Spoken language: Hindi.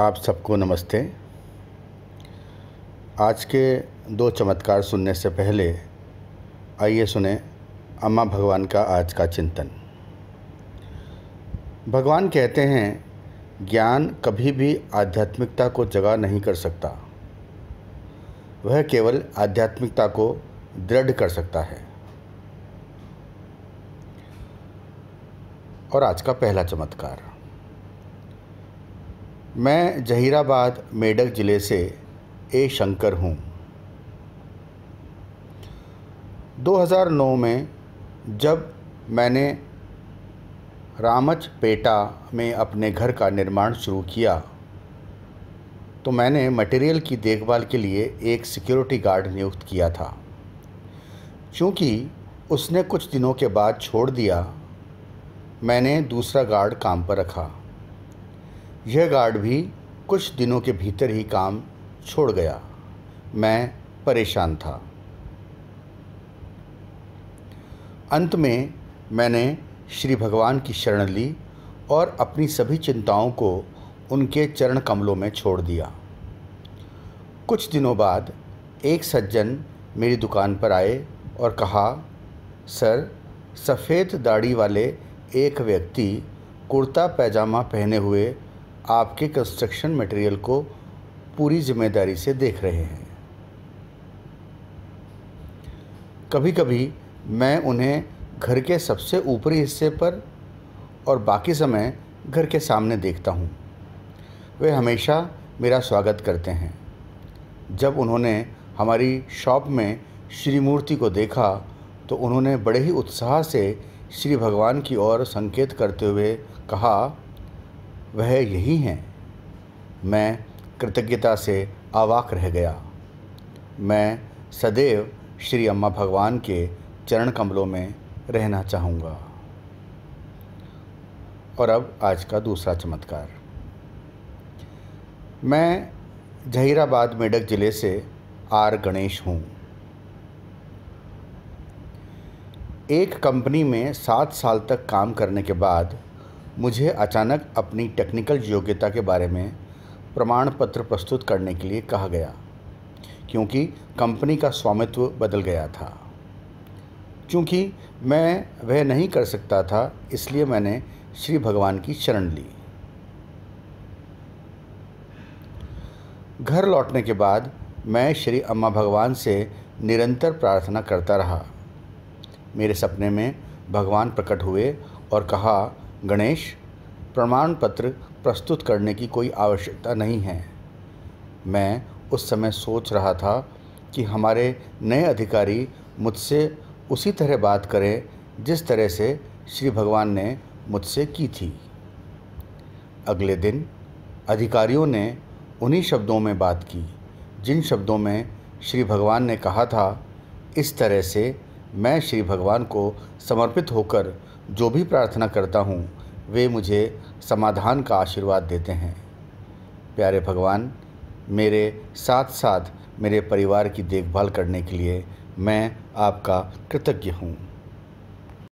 आप सबको नमस्ते आज के दो चमत्कार सुनने से पहले आइए सुने अम्मा भगवान का आज का चिंतन भगवान कहते हैं ज्ञान कभी भी आध्यात्मिकता को जगा नहीं कर सकता वह केवल आध्यात्मिकता को दृढ़ कर सकता है और आज का पहला चमत्कार मैं जहीराबाद मेडक ज़िले से ए शंकर हूँ 2009 में जब मैंने रामचपेटा में अपने घर का निर्माण शुरू किया तो मैंने मटेरियल की देखभाल के लिए एक सिक्योरिटी गार्ड नियुक्त किया था क्योंकि उसने कुछ दिनों के बाद छोड़ दिया मैंने दूसरा गार्ड काम पर रखा यह गार्ड भी कुछ दिनों के भीतर ही काम छोड़ गया मैं परेशान था अंत में मैंने श्री भगवान की शरण ली और अपनी सभी चिंताओं को उनके चरण कमलों में छोड़ दिया कुछ दिनों बाद एक सज्जन मेरी दुकान पर आए और कहा सर सफ़ेद दाढ़ी वाले एक व्यक्ति कुर्ता पैजामा पहने हुए आपके कंस्ट्रक्शन मटेरियल को पूरी जिम्मेदारी से देख रहे हैं कभी कभी मैं उन्हें घर के सबसे ऊपरी हिस्से पर और बाकी समय घर के सामने देखता हूँ वे हमेशा मेरा स्वागत करते हैं जब उन्होंने हमारी शॉप में श्री मूर्ति को देखा तो उन्होंने बड़े ही उत्साह से श्री भगवान की ओर संकेत करते हुए कहा वह यही हैं मैं कृतज्ञता से आवाक रह गया मैं सदैव श्री अम्मा भगवान के चरण कमलों में रहना चाहूँगा और अब आज का दूसरा चमत्कार मैं जहीराबाद मेढक ज़िले से आर गणेश हूँ एक कंपनी में सात साल तक काम करने के बाद मुझे अचानक अपनी टेक्निकल योग्यता के बारे में प्रमाण पत्र प्रस्तुत करने के लिए कहा गया क्योंकि कंपनी का स्वामित्व बदल गया था क्योंकि मैं वह नहीं कर सकता था इसलिए मैंने श्री भगवान की शरण ली घर लौटने के बाद मैं श्री अम्मा भगवान से निरंतर प्रार्थना करता रहा मेरे सपने में भगवान प्रकट हुए और कहा गणेश प्रमाण पत्र प्रस्तुत करने की कोई आवश्यकता नहीं है मैं उस समय सोच रहा था कि हमारे नए अधिकारी मुझसे उसी तरह बात करें जिस तरह से श्री भगवान ने मुझसे की थी अगले दिन अधिकारियों ने उन्हीं शब्दों में बात की जिन शब्दों में श्री भगवान ने कहा था इस तरह से मैं श्री भगवान को समर्पित होकर जो भी प्रार्थना करता हूँ वे मुझे समाधान का आशीर्वाद देते हैं प्यारे भगवान मेरे साथ साथ मेरे परिवार की देखभाल करने के लिए मैं आपका कृतज्ञ हूँ